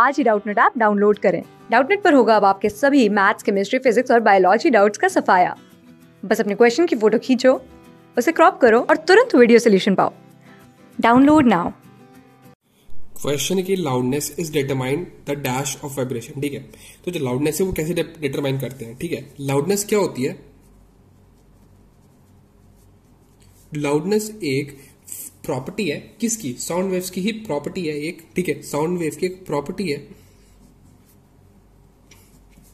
आज ही Doubtnut app download करें डाउटनेट पर होगा अब आपके सभी मैथ्स केमिस्ट्री फिजिक्स और बायोलॉजी डाउट्स का सफाया बस अपने क्वेश्चन की फोटो खींचो उसे क्रॉप करो और तुरंत वीडियो सोल्यूशन पाओ डाउनलोड नाउ क्वेश्चन की loudness is determine the dash of vibration ठीक है तो जो लाउडनेस है वो कैसे डिटरमाइन करते हैं ठीक है लाउडनेस क्या होती है लाउडनेस एक प्रॉपर्टी है किसकी साउंड वेव्स की ही प्रॉपर्टी है एक ठीक है साउंड वेव की एक प्रॉपर्टी है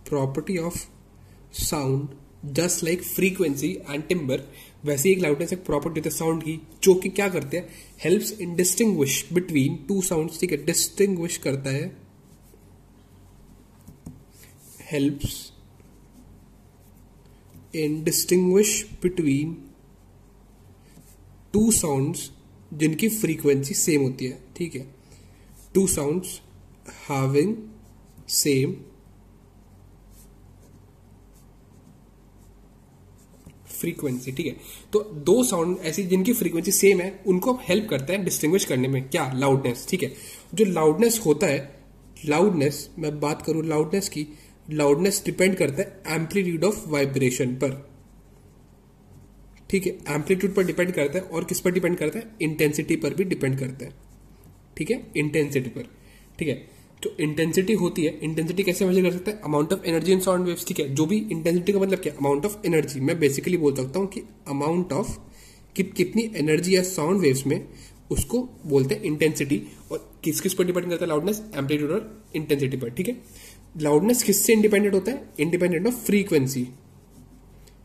property of sound just like frequency and timbre वैसे एक लाउडनेस एक प्रॉपर्टी होती है साउंड की जो कि क्या करते हैं help in distinguish between two sound ठीक है डिस्टिंग्विश करता है helps in distinguish between two sounds जिनकी फ्रीक्वेंसी सेम होती है ठीक है two sounds having same frequency ठीक है तो दो साउंड ऐसी जिनकी फ्रीक्वेंसी सेम है उनको हम हेल्प करते हैं डिस्टिंग्विश करने में क्या लाउडनेस ठीक है जो लाउडनेस होता है लाउडनेस मैं बात करूं लाउडनेस की लाउडनेस डिपेंड करता है एम्पलीट्यूड ऑफ वाइब्रेशन पर ठीक है एम्पलीट्यूड पर डिपेंड करता है और किस पर डिपेंड करता है इंटेंसिटी पर भी डिपेंड करता है ठीक है इंटेंसिटी पर ठीक है तो इंटेंसिटी होती है इंटेंसिटी कैसे मेजर कर सकते हैं amount of energy in sound waves ठीक है जो भी इंटेंसिटी का मतलब क्या अमाउंट ऑफ एनर्जी मैं बेसिकली बोल सकता हूँ कि अमाउंट ऑफ कि, कितनी एनर्जी है साउंड वेव्स में उसको बोलते हैं इंटेंसिटी और किस किस पर डिपेंड करता है लाउडनेस एम्पलीट्यूड और इंटेंसिटी पर ठीक है लाउडनेस किससे इंडिपेंडेंट होता है इंडिपेंडेंट ऑफ फ्रीक्वेंसी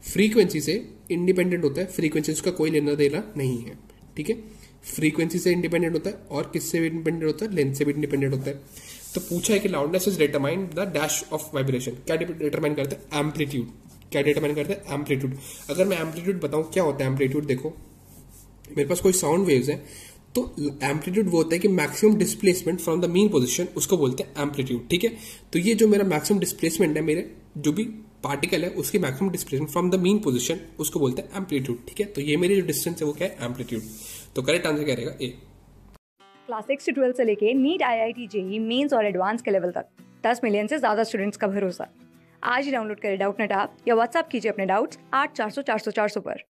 फ्रीक्वेंसी से इंडिपेंडेंट होता है फ्रीक्वेंसी उसका कोई लेना देना नहीं है ठीक है फ्रीक्वेंसी से इंडिपेंडेंट होता है और किससे भी इंडिपेंडेंट होता है लेंथ से भी इंडिपेंडेंट होता है तो पूछा है कि loudness is determine the dash of vibration क्या डिटरमाइन करता है एम्पलीट्यूड क्या डिटरमाइन करता है एम्पलीट्यूड अगर मैं एम्पलीट्यूड बताऊं क्या होता है एम्पलीट्यूड देखो मेरे पास कोई साउंड वेव्स है तो एम्पलीट्यूड वो होता है कि maximum displacement from the mean position उसको बोलते हैं एम्पलीट्यूड ठीक है तो ये जो मेरा मैक्सिमम डिस्प्लेसमेंट है मेरे जो भी पार्टिकल है उसकी maximum displacement from the mean position उसको बोलते हैं एम्पलीट्यूड ठीक है तो ये मेरी जो डिस्टेंस है वो क्या है एम्पलीट्यूड तो करेक्ट आंसर क्या रहेगा ए क्लास सिक्स से ट्वेल्थ से लेके NEET I I T JEE mains और एडवांस के लेवल तक दस मिलियन से ज्यादा स्टूडेंट्स का भरोसा आज ही डाउनलोड करें डाउट नेट आप या व्हाट्सअप कीजिए अपने डाउट्स आठ चार सौ चार सौ चार सौ पर